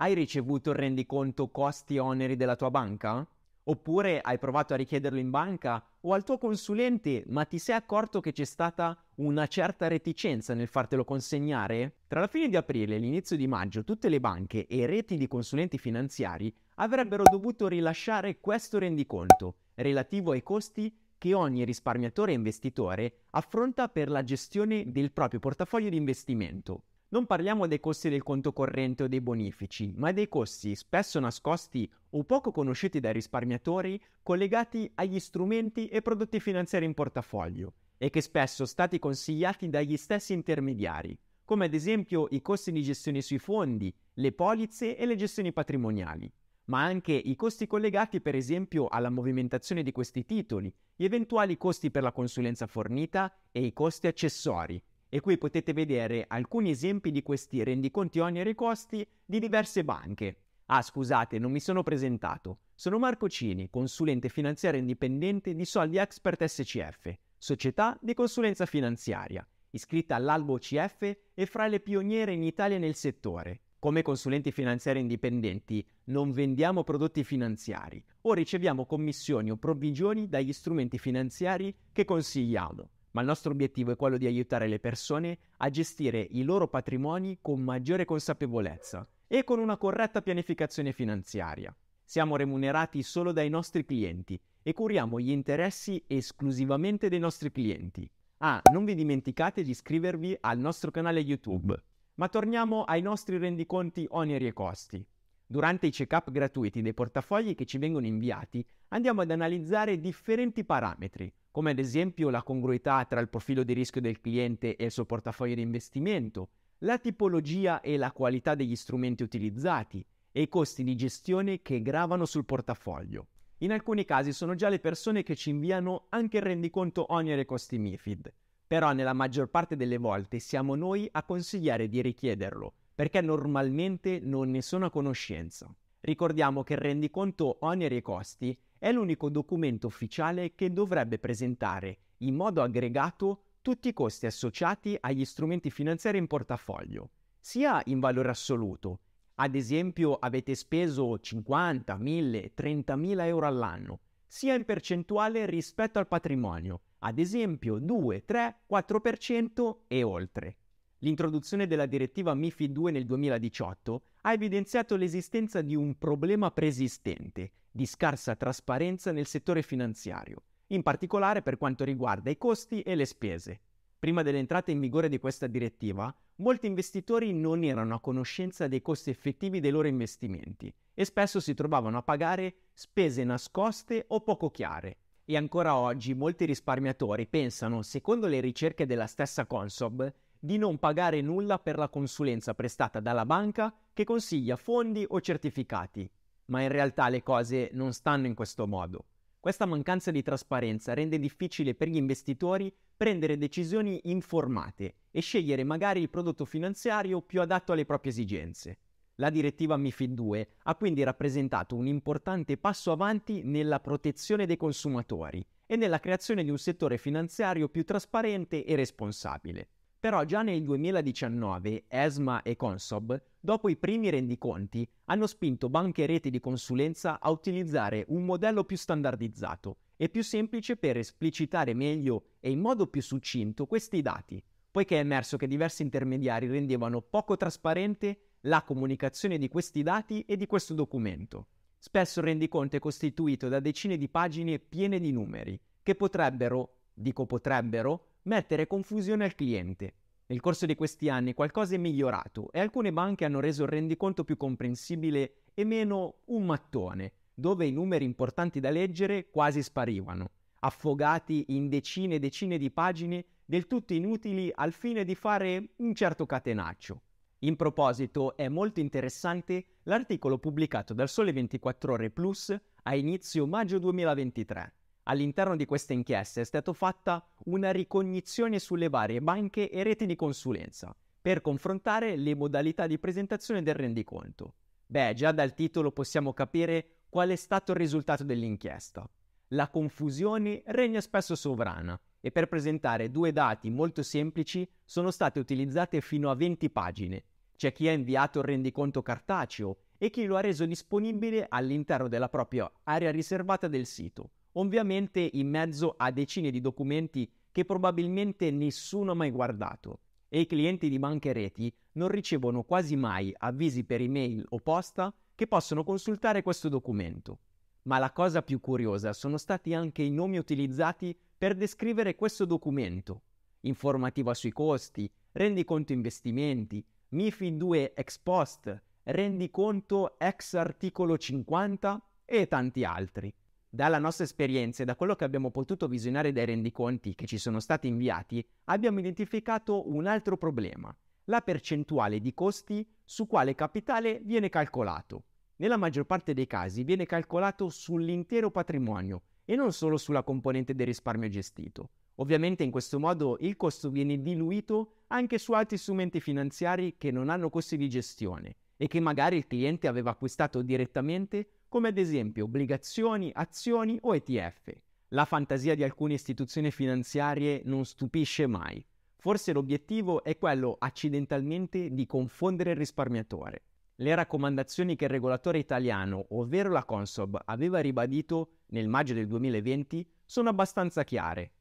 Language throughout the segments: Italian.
Hai ricevuto il rendiconto costi-oneri e della tua banca? Oppure hai provato a richiederlo in banca o al tuo consulente, ma ti sei accorto che c'è stata una certa reticenza nel fartelo consegnare? Tra la fine di aprile e l'inizio di maggio tutte le banche e reti di consulenti finanziari avrebbero dovuto rilasciare questo rendiconto relativo ai costi che ogni risparmiatore e investitore affronta per la gestione del proprio portafoglio di investimento. Non parliamo dei costi del conto corrente o dei bonifici, ma dei costi spesso nascosti o poco conosciuti dai risparmiatori collegati agli strumenti e prodotti finanziari in portafoglio e che spesso stati consigliati dagli stessi intermediari, come ad esempio i costi di gestione sui fondi, le polizze e le gestioni patrimoniali, ma anche i costi collegati per esempio alla movimentazione di questi titoli, gli eventuali costi per la consulenza fornita e i costi accessori, e qui potete vedere alcuni esempi di questi rendiconti oneri e costi di diverse banche. Ah scusate, non mi sono presentato. Sono Marco Cini, consulente finanziario indipendente di Soldi Expert SCF, società di consulenza finanziaria, iscritta all'albo CF e fra le pioniere in Italia nel settore. Come consulenti finanziari indipendenti non vendiamo prodotti finanziari o riceviamo commissioni o provvigioni dagli strumenti finanziari che consigliamo ma il nostro obiettivo è quello di aiutare le persone a gestire i loro patrimoni con maggiore consapevolezza e con una corretta pianificazione finanziaria. Siamo remunerati solo dai nostri clienti e curiamo gli interessi esclusivamente dei nostri clienti. Ah, non vi dimenticate di iscrivervi al nostro canale YouTube. Ma torniamo ai nostri rendiconti oneri e costi. Durante i check-up gratuiti dei portafogli che ci vengono inviati, andiamo ad analizzare differenti parametri, come ad esempio la congruità tra il profilo di rischio del cliente e il suo portafoglio di investimento, la tipologia e la qualità degli strumenti utilizzati e i costi di gestione che gravano sul portafoglio. In alcuni casi sono già le persone che ci inviano anche il rendiconto onere costi MIFID, però nella maggior parte delle volte siamo noi a consigliare di richiederlo, perché normalmente non ne sono a conoscenza. Ricordiamo che il rendiconto oneri e costi è l'unico documento ufficiale che dovrebbe presentare in modo aggregato tutti i costi associati agli strumenti finanziari in portafoglio, sia in valore assoluto, ad esempio avete speso 50, 1000, 30.000 euro all'anno, sia in percentuale rispetto al patrimonio, ad esempio 2, 3, 4% e oltre. L'introduzione della direttiva MIFID 2 nel 2018 ha evidenziato l'esistenza di un problema preesistente di scarsa trasparenza nel settore finanziario, in particolare per quanto riguarda i costi e le spese. Prima dell'entrata in vigore di questa direttiva, molti investitori non erano a conoscenza dei costi effettivi dei loro investimenti e spesso si trovavano a pagare spese nascoste o poco chiare. E ancora oggi molti risparmiatori pensano, secondo le ricerche della stessa Consob, di non pagare nulla per la consulenza prestata dalla banca che consiglia fondi o certificati. Ma in realtà le cose non stanno in questo modo. Questa mancanza di trasparenza rende difficile per gli investitori prendere decisioni informate e scegliere magari il prodotto finanziario più adatto alle proprie esigenze. La direttiva MIFID 2 ha quindi rappresentato un importante passo avanti nella protezione dei consumatori e nella creazione di un settore finanziario più trasparente e responsabile. Però già nel 2019 ESMA e Consob, dopo i primi rendiconti, hanno spinto banche e reti di consulenza a utilizzare un modello più standardizzato e più semplice per esplicitare meglio e in modo più succinto questi dati, poiché è emerso che diversi intermediari rendevano poco trasparente la comunicazione di questi dati e di questo documento. Spesso il rendiconto è costituito da decine di pagine piene di numeri, che potrebbero, dico potrebbero, mettere confusione al cliente. Nel corso di questi anni qualcosa è migliorato e alcune banche hanno reso il rendiconto più comprensibile e meno un mattone, dove i numeri importanti da leggere quasi sparivano, affogati in decine e decine di pagine del tutto inutili al fine di fare un certo catenaccio. In proposito è molto interessante l'articolo pubblicato dal Sole 24 ore Plus a inizio maggio 2023 All'interno di questa inchiesta è stata fatta una ricognizione sulle varie banche e reti di consulenza per confrontare le modalità di presentazione del rendiconto. Beh, già dal titolo possiamo capire qual è stato il risultato dell'inchiesta. La confusione regna spesso sovrana e per presentare due dati molto semplici sono state utilizzate fino a 20 pagine. C'è chi ha inviato il rendiconto cartaceo e chi lo ha reso disponibile all'interno della propria area riservata del sito, ovviamente in mezzo a decine di documenti che probabilmente nessuno ha mai guardato e i clienti di banche reti non ricevono quasi mai avvisi per email o posta che possono consultare questo documento. Ma la cosa più curiosa sono stati anche i nomi utilizzati per descrivere questo documento. Informativa sui costi, rendiconto investimenti, MIFID 2 ex post, rendiconto ex articolo 50 e tanti altri. Dalla nostra esperienza e da quello che abbiamo potuto visionare dai rendiconti che ci sono stati inviati, abbiamo identificato un altro problema, la percentuale di costi su quale capitale viene calcolato. Nella maggior parte dei casi viene calcolato sull'intero patrimonio e non solo sulla componente del risparmio gestito. Ovviamente in questo modo il costo viene diluito anche su altri strumenti finanziari che non hanno costi di gestione e che magari il cliente aveva acquistato direttamente come ad esempio obbligazioni, azioni o ETF. La fantasia di alcune istituzioni finanziarie non stupisce mai. Forse l'obiettivo è quello accidentalmente di confondere il risparmiatore. Le raccomandazioni che il regolatore italiano, ovvero la Consob, aveva ribadito nel maggio del 2020 sono abbastanza chiare.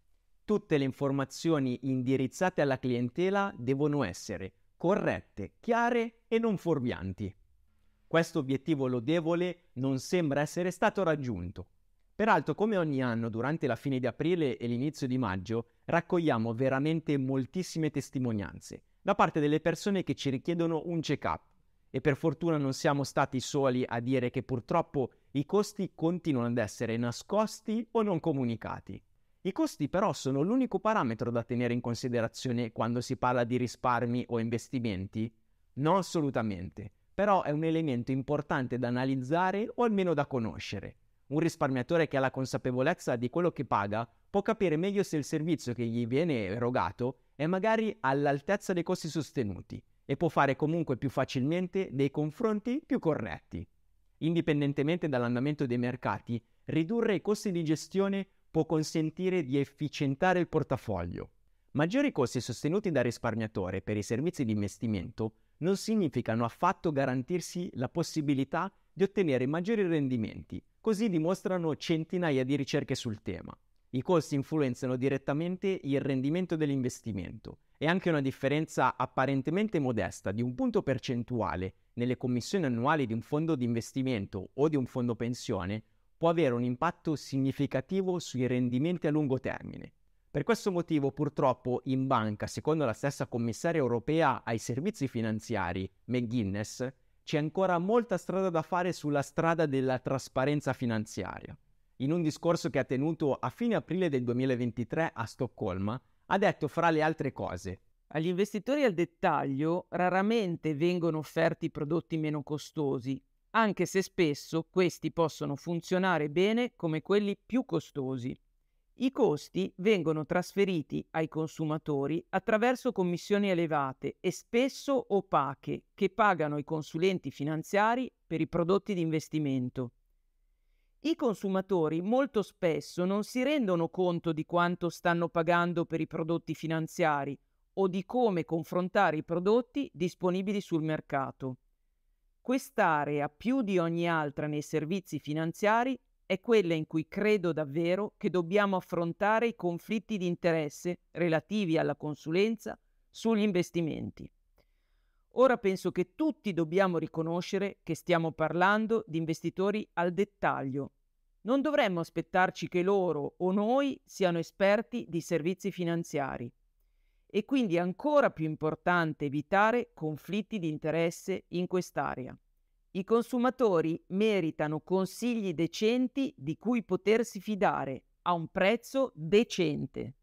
Tutte le informazioni indirizzate alla clientela devono essere corrette, chiare e non fuorvianti. Questo obiettivo lodevole non sembra essere stato raggiunto. Peraltro, come ogni anno, durante la fine di aprile e l'inizio di maggio, raccogliamo veramente moltissime testimonianze da parte delle persone che ci richiedono un check-up. E per fortuna non siamo stati soli a dire che purtroppo i costi continuano ad essere nascosti o non comunicati. I costi però sono l'unico parametro da tenere in considerazione quando si parla di risparmi o investimenti? No, assolutamente però è un elemento importante da analizzare o almeno da conoscere. Un risparmiatore che ha la consapevolezza di quello che paga può capire meglio se il servizio che gli viene erogato è magari all'altezza dei costi sostenuti e può fare comunque più facilmente dei confronti più corretti. Indipendentemente dall'andamento dei mercati, ridurre i costi di gestione può consentire di efficientare il portafoglio. Maggiori costi sostenuti dal risparmiatore per i servizi di investimento non significano affatto garantirsi la possibilità di ottenere maggiori rendimenti, così dimostrano centinaia di ricerche sul tema. I costi influenzano direttamente il rendimento dell'investimento e anche una differenza apparentemente modesta di un punto percentuale nelle commissioni annuali di un fondo di investimento o di un fondo pensione può avere un impatto significativo sui rendimenti a lungo termine, per questo motivo purtroppo in banca, secondo la stessa commissaria europea ai servizi finanziari, McGuinness, c'è ancora molta strada da fare sulla strada della trasparenza finanziaria. In un discorso che ha tenuto a fine aprile del 2023 a Stoccolma, ha detto fra le altre cose agli investitori al dettaglio raramente vengono offerti prodotti meno costosi, anche se spesso questi possono funzionare bene come quelli più costosi. I costi vengono trasferiti ai consumatori attraverso commissioni elevate e spesso opache che pagano i consulenti finanziari per i prodotti di investimento. I consumatori molto spesso non si rendono conto di quanto stanno pagando per i prodotti finanziari o di come confrontare i prodotti disponibili sul mercato. Quest'area, più di ogni altra nei servizi finanziari, è quella in cui credo davvero che dobbiamo affrontare i conflitti di interesse relativi alla consulenza sugli investimenti. Ora penso che tutti dobbiamo riconoscere che stiamo parlando di investitori al dettaglio. Non dovremmo aspettarci che loro o noi siano esperti di servizi finanziari. E quindi è ancora più importante evitare conflitti di interesse in quest'area. I consumatori meritano consigli decenti di cui potersi fidare a un prezzo decente.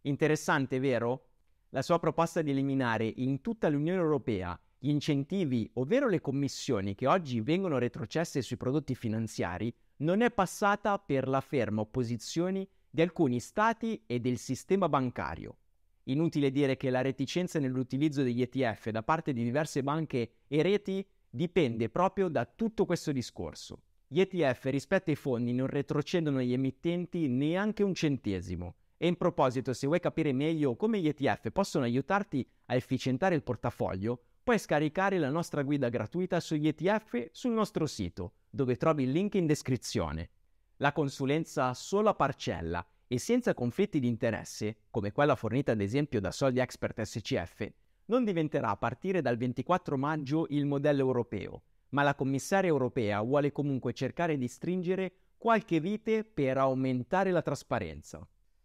Interessante, vero? La sua proposta di eliminare in tutta l'Unione Europea gli incentivi, ovvero le commissioni che oggi vengono retrocesse sui prodotti finanziari, non è passata per la ferma opposizione di alcuni stati e del sistema bancario. Inutile dire che la reticenza nell'utilizzo degli ETF da parte di diverse banche e reti dipende proprio da tutto questo discorso. Gli ETF rispetto ai fondi non retrocedono agli emittenti neanche un centesimo. E in proposito, se vuoi capire meglio come gli ETF possono aiutarti a efficientare il portafoglio, puoi scaricare la nostra guida gratuita sugli ETF sul nostro sito, dove trovi il link in descrizione. La consulenza solo a parcella e senza conflitti di interesse, come quella fornita ad esempio da Soldi Expert SCF, non diventerà a partire dal 24 maggio il modello europeo, ma la commissaria europea vuole comunque cercare di stringere qualche vite per aumentare la trasparenza.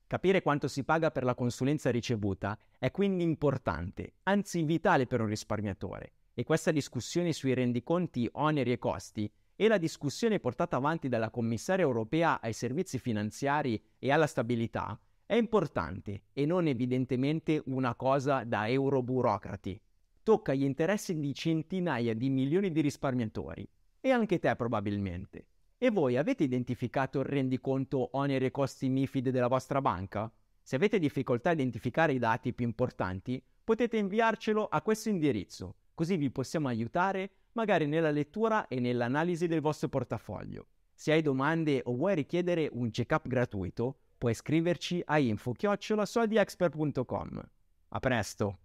Capire quanto si paga per la consulenza ricevuta è quindi importante, anzi vitale per un risparmiatore, e questa discussione sui rendiconti oneri e costi e la discussione portata avanti dalla commissaria europea ai servizi finanziari e alla stabilità è importante e non evidentemente una cosa da euroburocrati. Tocca gli interessi di centinaia di milioni di risparmiatori e anche te probabilmente. E voi avete identificato il rendiconto oneri e costi MIFID della vostra banca? Se avete difficoltà a identificare i dati più importanti, potete inviarcelo a questo indirizzo, così vi possiamo aiutare magari nella lettura e nell'analisi del vostro portafoglio. Se hai domande o vuoi richiedere un check-up gratuito, puoi scriverci a info A presto!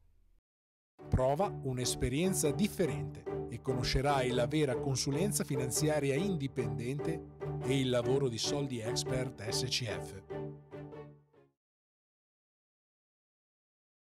Prova un'esperienza differente e conoscerai la vera consulenza finanziaria indipendente e il lavoro di Soldi Expert SCF.